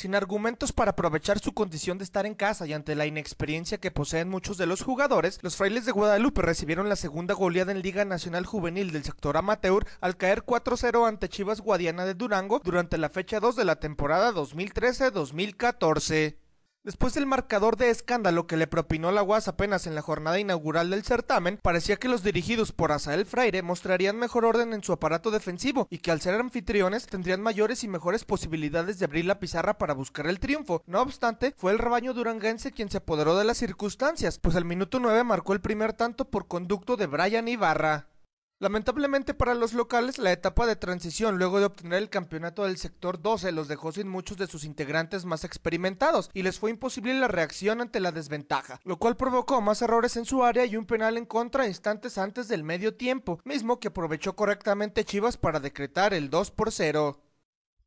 sin argumentos para aprovechar su condición de estar en casa y ante la inexperiencia que poseen muchos de los jugadores, los frailes de Guadalupe recibieron la segunda goleada en Liga Nacional Juvenil del sector amateur al caer 4-0 ante Chivas Guadiana de Durango durante la fecha 2 de la temporada 2013-2014. Después del marcador de escándalo que le propinó la UAS apenas en la jornada inaugural del certamen, parecía que los dirigidos por Asael Freire mostrarían mejor orden en su aparato defensivo y que al ser anfitriones tendrían mayores y mejores posibilidades de abrir la pizarra para buscar el triunfo. No obstante, fue el rebaño duranguense quien se apoderó de las circunstancias, pues al minuto 9 marcó el primer tanto por conducto de Brian Ibarra. Lamentablemente para los locales, la etapa de transición luego de obtener el campeonato del sector 12 los dejó sin muchos de sus integrantes más experimentados y les fue imposible la reacción ante la desventaja, lo cual provocó más errores en su área y un penal en contra instantes antes del medio tiempo, mismo que aprovechó correctamente Chivas para decretar el 2 por 0.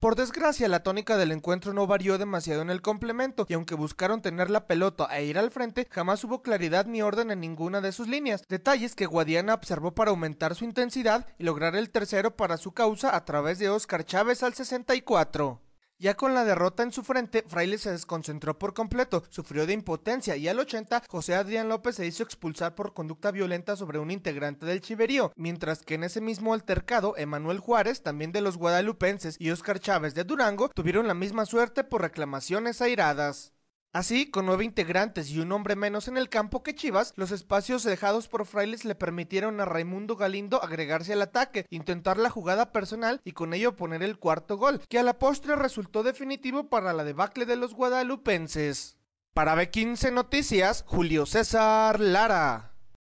Por desgracia, la tónica del encuentro no varió demasiado en el complemento, y aunque buscaron tener la pelota e ir al frente, jamás hubo claridad ni orden en ninguna de sus líneas, detalles que Guadiana observó para aumentar su intensidad y lograr el tercero para su causa a través de Oscar Chávez al 64. Ya con la derrota en su frente, Fraile se desconcentró por completo, sufrió de impotencia y al 80, José Adrián López se hizo expulsar por conducta violenta sobre un integrante del Chiverío, mientras que en ese mismo altercado, Emanuel Juárez, también de los guadalupenses, y Óscar Chávez de Durango tuvieron la misma suerte por reclamaciones airadas. Así, con nueve integrantes y un hombre menos en el campo que Chivas, los espacios dejados por Frailes le permitieron a Raimundo Galindo agregarse al ataque, intentar la jugada personal y con ello poner el cuarto gol, que a la postre resultó definitivo para la debacle de los guadalupenses. Para B15 Noticias, Julio César Lara.